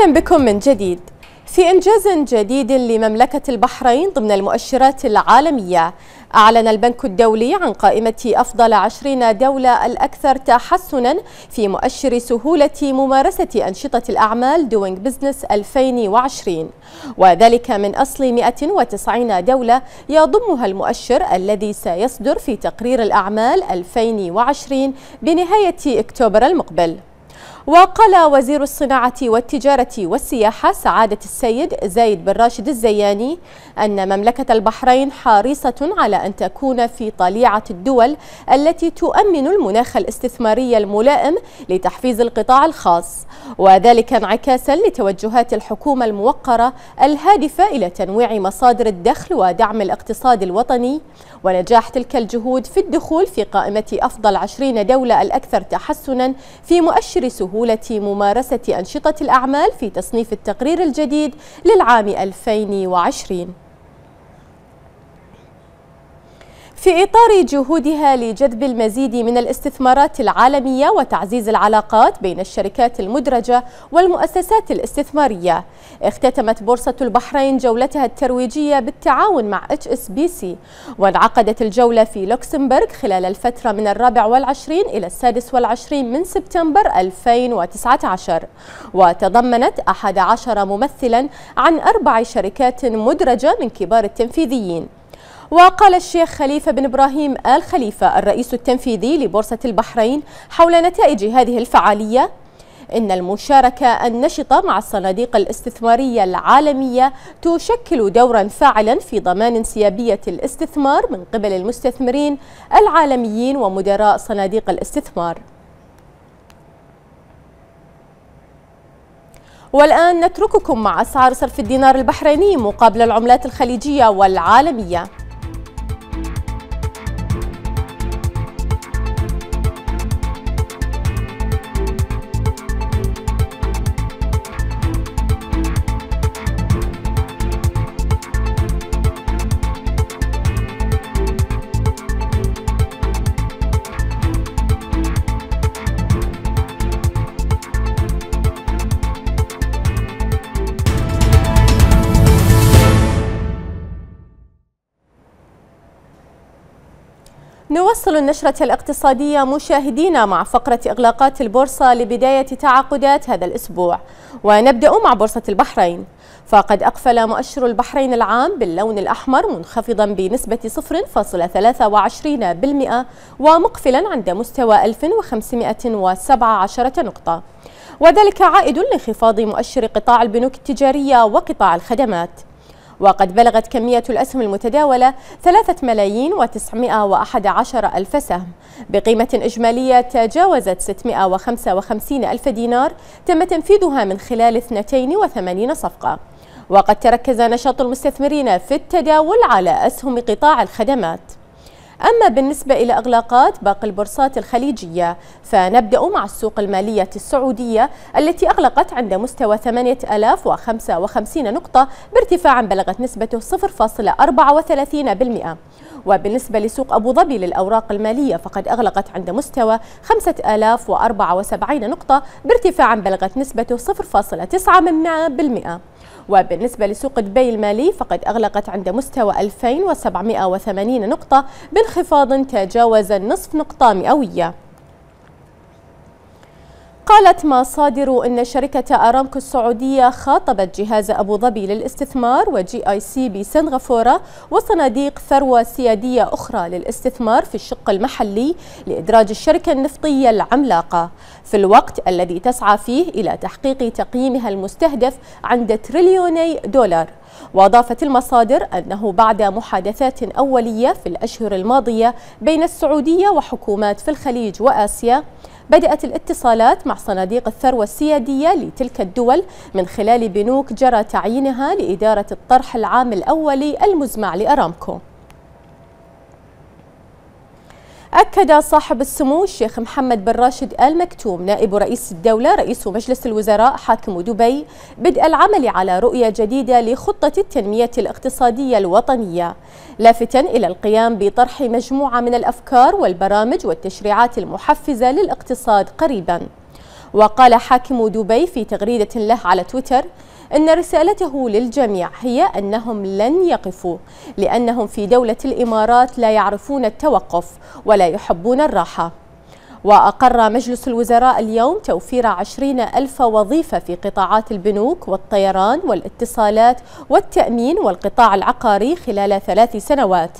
أهلا بكم من جديد في إنجاز جديد لمملكة البحرين ضمن المؤشرات العالمية أعلن البنك الدولي عن قائمة أفضل عشرين دولة الأكثر تحسنا في مؤشر سهولة ممارسة أنشطة الأعمال دوينج بزنس 2020 وذلك من أصل 190 دولة يضمها المؤشر الذي سيصدر في تقرير الأعمال 2020 بنهاية أكتوبر المقبل وقال وزير الصناعة والتجارة والسياحة سعادة السيد زايد بن راشد الزياني أن مملكة البحرين حريصة على أن تكون في طليعة الدول التي تؤمن المناخ الاستثماري الملائم لتحفيز القطاع الخاص وذلك انعكاسا لتوجهات الحكومة الموقرة الهادفة إلى تنويع مصادر الدخل ودعم الاقتصاد الوطني ونجاح تلك الجهود في الدخول في قائمة أفضل عشرين دولة الأكثر تحسنا في مؤشر سهولة سهولة ممارسة أنشطة الأعمال في تصنيف التقرير الجديد للعام 2020 في إطار جهودها لجذب المزيد من الاستثمارات العالمية وتعزيز العلاقات بين الشركات المدرجة والمؤسسات الاستثمارية اختتمت بورصة البحرين جولتها الترويجية بالتعاون مع HSBC وانعقدت الجولة في لوكسمبورغ خلال الفترة من الرابع والعشرين إلى السادس والعشرين من سبتمبر 2019 وتضمنت 11 ممثلا عن أربع شركات مدرجة من كبار التنفيذيين وقال الشيخ خليفة بن إبراهيم آل خليفة الرئيس التنفيذي لبورصة البحرين حول نتائج هذه الفعالية إن المشاركة النشطة مع الصناديق الاستثمارية العالمية تشكل دورا فاعلا في ضمان انسيابية الاستثمار من قبل المستثمرين العالميين ومدراء صناديق الاستثمار والآن نترككم مع أسعار صرف الدينار البحريني مقابل العملات الخليجية والعالمية نوصل النشرة الاقتصادية مشاهدينا مع فقرة إغلاقات البورصة لبداية تعاقدات هذا الأسبوع ونبدأ مع بورصة البحرين فقد أقفل مؤشر البحرين العام باللون الأحمر منخفضا بنسبة 0.23% ومقفلا عند مستوى 1517 نقطة وذلك عائد لانخفاض مؤشر قطاع البنوك التجارية وقطاع الخدمات وقد بلغت كمية الأسهم المتداولة 3 ملايين و911 ألف سهم بقيمة إجمالية تجاوزت 655 ألف دينار تم تنفيذها من خلال 82 صفقة وقد تركز نشاط المستثمرين في التداول على أسهم قطاع الخدمات أما بالنسبة إلى إغلاقات باقي البورصات الخليجية فنبدأ مع السوق المالية السعودية التي أغلقت عند مستوى 8055 نقطة بارتفاع بلغت نسبته 0.34% وبالنسبة لسوق أبو ظبي للأوراق المالية فقد أغلقت عند مستوى 5074 نقطة بارتفاع بلغت نسبته 0.9% وبالنسبة لسوق دبي المالي فقد أغلقت عند مستوى 2780 نقطة بانخفاض تجاوز النصف نقطة مئوية قالت مصادر أن شركة أرامكو السعودية خاطبت جهاز أبو ظبي للاستثمار وجي آي سي بسنغافورة وصناديق ثروة سيادية أخرى للاستثمار في الشق المحلي لإدراج الشركة النفطية العملاقة في الوقت الذي تسعى فيه إلى تحقيق تقييمها المستهدف عند تريليوني دولار وأضافت المصادر أنه بعد محادثات أولية في الأشهر الماضية بين السعودية وحكومات في الخليج وآسيا بدأت الاتصالات مع صناديق الثروة السيادية لتلك الدول من خلال بنوك جرى تعيينها لإدارة الطرح العام الأولي المزمع لأرامكو أكد صاحب السمو الشيخ محمد بن راشد آل مكتوم نائب رئيس الدولة رئيس مجلس الوزراء حاكم دبي بدء العمل على رؤية جديدة لخطة التنمية الاقتصادية الوطنية لافتا إلى القيام بطرح مجموعة من الأفكار والبرامج والتشريعات المحفزة للاقتصاد قريبا وقال حاكم دبي في تغريدة له على تويتر أن رسالته للجميع هي أنهم لن يقفوا لأنهم في دولة الإمارات لا يعرفون التوقف ولا يحبون الراحة وأقر مجلس الوزراء اليوم توفير عشرين ألف وظيفة في قطاعات البنوك والطيران والاتصالات والتأمين والقطاع العقاري خلال ثلاث سنوات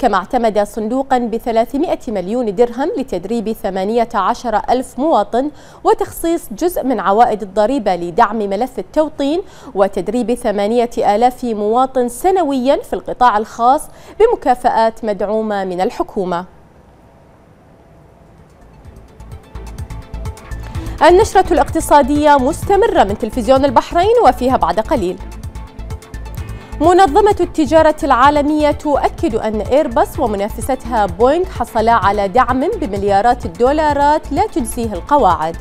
كما اعتمد صندوقا ب 300 مليون درهم لتدريب 18 ألف مواطن وتخصيص جزء من عوائد الضريبة لدعم ملف التوطين وتدريب 8000 مواطن سنويا في القطاع الخاص بمكافآت مدعومة من الحكومة النشرة الاقتصادية مستمرة من تلفزيون البحرين وفيها بعد قليل منظمة التجارة العالمية تؤكد أن إيرباص ومنافستها بوينغ حصلا على دعم بمليارات الدولارات لا تجزيه القواعد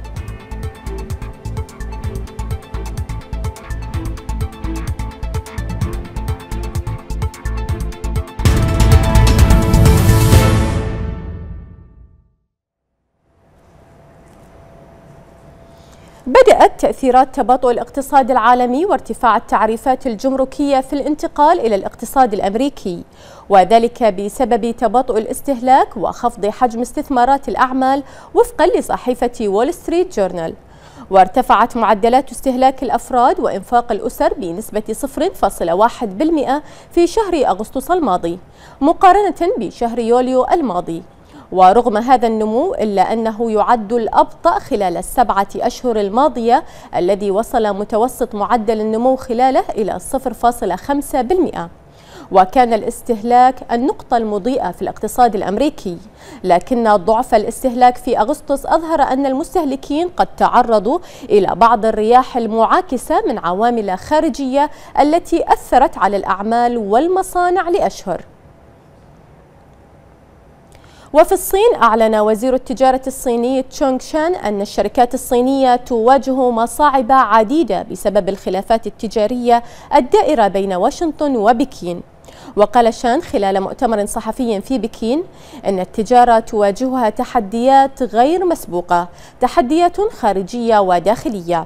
تأثيرات تباطؤ الاقتصاد العالمي وارتفاع التعريفات الجمركية في الانتقال إلى الاقتصاد الأمريكي وذلك بسبب تباطؤ الاستهلاك وخفض حجم استثمارات الأعمال وفقا لصحيفة وول ستريت جورنال وارتفعت معدلات استهلاك الأفراد وإنفاق الأسر بنسبة 0.1% في شهر أغسطس الماضي مقارنة بشهر يوليو الماضي ورغم هذا النمو إلا أنه يعد الأبطأ خلال السبعة أشهر الماضية الذي وصل متوسط معدل النمو خلاله إلى 0.5% وكان الاستهلاك النقطة المضيئة في الاقتصاد الأمريكي لكن ضعف الاستهلاك في أغسطس أظهر أن المستهلكين قد تعرضوا إلى بعض الرياح المعاكسة من عوامل خارجية التي أثرت على الأعمال والمصانع لأشهر وفي الصين أعلن وزير التجارة الصيني تشونغ شان أن الشركات الصينية تواجه مصاعب عديدة بسبب الخلافات التجارية الدائرة بين واشنطن وبكين وقال شان خلال مؤتمر صحفي في بكين أن التجارة تواجهها تحديات غير مسبوقة تحديات خارجية وداخلية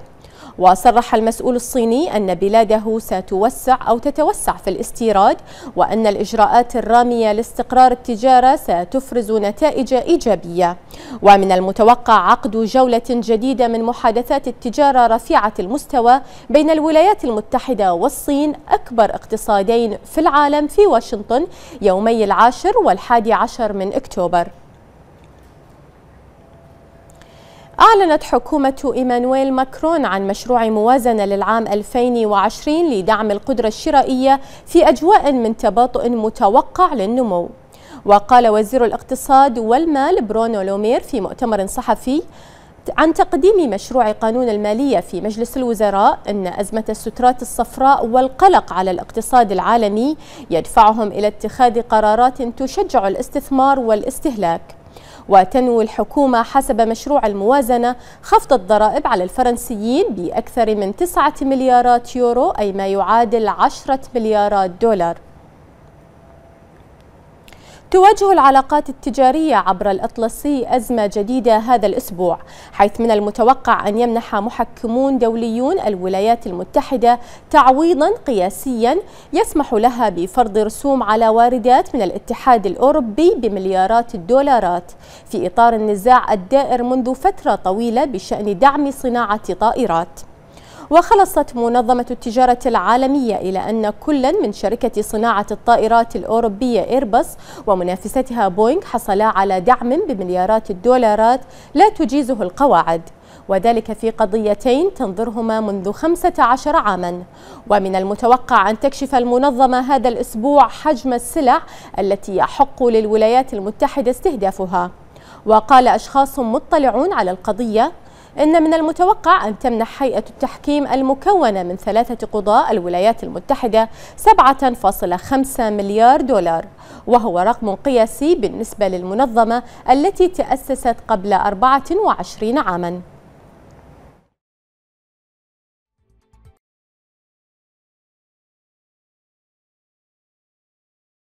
وصرح المسؤول الصيني أن بلاده ستوسع أو تتوسع في الاستيراد وأن الإجراءات الرامية لاستقرار التجارة ستفرز نتائج إيجابية ومن المتوقع عقد جولة جديدة من محادثات التجارة رفيعة المستوى بين الولايات المتحدة والصين أكبر اقتصادين في العالم في واشنطن يومي العاشر والحادي عشر من أكتوبر أعلنت حكومة إيمانويل ماكرون عن مشروع موازنة للعام 2020 لدعم القدرة الشرائية في أجواء من تباطؤ متوقع للنمو وقال وزير الاقتصاد والمال برونو لومير في مؤتمر صحفي عن تقديم مشروع قانون المالية في مجلس الوزراء أن أزمة السترات الصفراء والقلق على الاقتصاد العالمي يدفعهم إلى اتخاذ قرارات تشجع الاستثمار والاستهلاك وتنوي الحكومة حسب مشروع الموازنة خفض الضرائب على الفرنسيين بأكثر من 9 مليارات يورو أي ما يعادل 10 مليارات دولار تواجه العلاقات التجارية عبر الأطلسي أزمة جديدة هذا الأسبوع حيث من المتوقع أن يمنح محكمون دوليون الولايات المتحدة تعويضا قياسيا يسمح لها بفرض رسوم على واردات من الاتحاد الأوروبي بمليارات الدولارات في إطار النزاع الدائر منذ فترة طويلة بشأن دعم صناعة طائرات وخلصت منظمة التجارة العالمية إلى أن كلا من شركة صناعة الطائرات الأوروبية إيرباص ومنافستها بوينغ حصلا على دعم بمليارات الدولارات لا تجيزه القواعد وذلك في قضيتين تنظرهما منذ 15 عاما ومن المتوقع أن تكشف المنظمة هذا الأسبوع حجم السلع التي يحق للولايات المتحدة استهدافها وقال أشخاص مطلعون على القضية إن من المتوقع أن تمنح هيئة التحكيم المكونة من ثلاثة قضاء الولايات المتحدة 7.5 مليار دولار وهو رقم قياسي بالنسبة للمنظمة التي تأسست قبل 24 عاماً